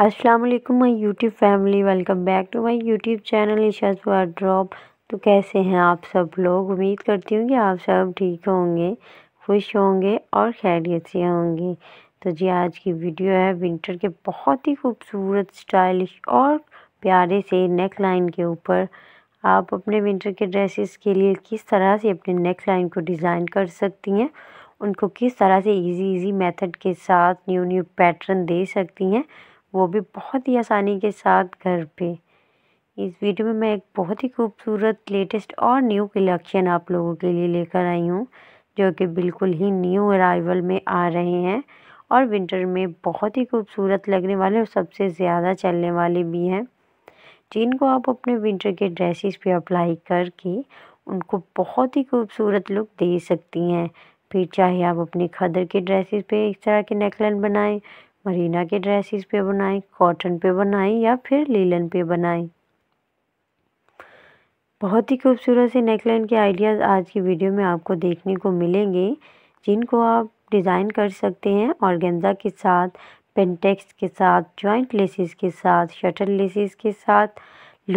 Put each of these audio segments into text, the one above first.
अस्सलाम वालेकुम my YouTube family welcome back to my YouTube channel Isha's drop तो कैसे हैं आप सब लोग उम्मीद करती हूँ कि आप सब ठीक होंगे खुश होंगे और खैरियत से होंगे तो जी आज की वीडियो है विंटर के बहुत ही खूबसूरत स्टाइलिश और प्यारे से नेक लाइन के ऊपर आप अपने विंटर के ड्रेसेस के लिए किस तरह से अपने नेक लाइन को डिज़ाइन कर सकती हैं उनको किस तरह से इजी इजी मेथड के साथ न्यू न्यू पैटर्न दे सकती हैं वो भी बहुत ही आसानी के साथ घर पे इस वीडियो में मैं एक बहुत ही खूबसूरत लेटेस्ट और न्यू कलेक्शन आप लोगों के लिए लेकर आई हूँ जो कि बिल्कुल ही न्यू अराइवल में आ रहे हैं और विंटर में बहुत ही खूबसूरत लगने वाले और सबसे ज़्यादा चलने वाले भी हैं जिनको आप अपने विंटर के ड्रेसिस पे अप्लाई करके उनको बहुत ही खूबसूरत लुक दे सकती हैं फिर चाहे आप अपने खदर के ड्रेसिस पे इस तरह के नेकलाइन बनाएं मरीना के ड्रेसिस पे बनाएं कॉटन पे बनाएं या फिर लीलन पे बनाएं बहुत ही खूबसूरत से नेकलाइन के आइडियाज़ आज की वीडियो में आपको देखने को मिलेंगे जिनको आप डिज़ाइन कर सकते हैं ऑर्गेन्जा के साथ पेंटेक्स के साथ जॉइंट लेसिस के साथ शटल लेसिस के साथ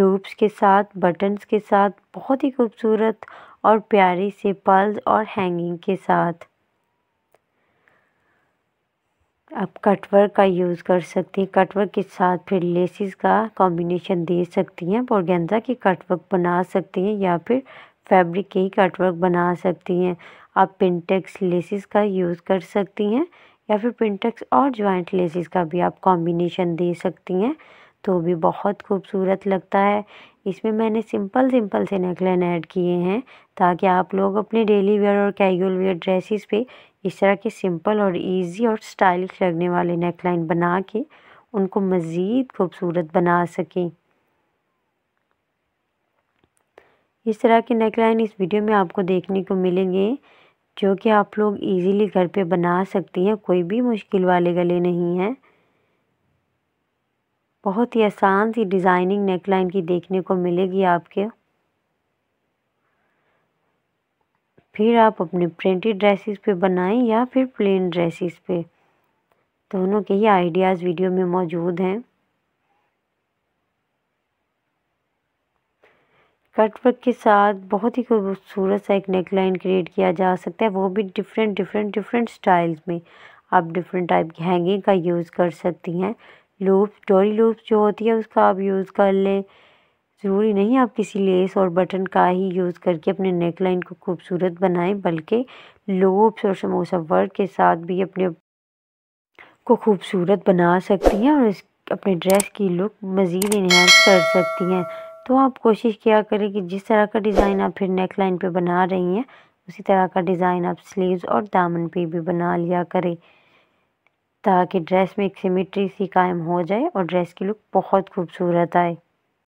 लूप्स के साथ बटन्स के साथ बहुत ही खूबसूरत और प्यारी से पर्ल्स और हैंगिंग के साथ आप कटवर का यूज़ कर सकती हैं कटवर के साथ फिर लेसिस का कॉम्बिनेशन दे सकती हैं पोर्गेंजा की कटवर्क बना सकती हैं या फिर फैब्रिक के ही कटवर्क बना सकती हैं आप पिंटेक्स लेसिस का यूज़ कर सकती हैं या फिर पिंटेक्स और जॉइंट लेसिस का भी आप कॉम्बिनेशन दे सकती हैं तो भी बहुत खूबसूरत लगता है इसमें मैंने सिंपल सिंपल से नेकलाइन ऐड किए हैं ताकि आप लोग अपने डेली वेयर और कैजुअल वेयर ड्रेसेस पे इस तरह के सिंपल और इजी और स्टाइलिश लगने वाले नेकलाइन बना के उनको मज़ीद खूबसूरत बना सकें इस तरह के नेकलाइन इस वीडियो में आपको देखने को मिलेंगे जो कि आप लोग इजीली घर पे बना सकती हैं कोई भी मुश्किल वाले गले नहीं हैं बहुत ही आसान सी डिज़ाइनिंग नेकलाइन की देखने को मिलेगी आपके फिर आप अपने प्रिंटेड ड्रेसेस पे बनाएं या फिर प्लेन ड्रेसेस पे दोनों के ही आइडियाज़ वीडियो में मौजूद हैं कटवर्क के साथ बहुत ही खूबसूरत सा एक नेकलाइन क्रिएट किया जा सकता है वो भी डिफरेंट डिफरेंट डिफरेंट स्टाइल्स में आप डिफरेंट टाइप की हैंगिंग का यूज़ कर सकती हैं लूप डोरी लूप जो होती है उसका आप यूज़ कर लें ज़रूरी नहीं आप किसी लेस और बटन का ही यूज़ करके अपने नेक लाइन को खूबसूरत बनाएं बल्कि लूप्स और समोसा वर्क के साथ भी अपने को खूबसूरत बना सकती हैं और इस अपने ड्रेस की लुक मज़ीद इन्हेंस कर सकती हैं तो आप कोशिश किया करें कि जिस तरह का डिज़ाइन आप फिर नेक लाइन पर बना रही हैं उसी तरह का डिज़ाइन आप स्लीव्स और दामन पे भी बना लिया करें ताकि ड्रेस में एक सिमेट्री सी कायम हो जाए और ड्रेस की लुक बहुत खूबसूरत आए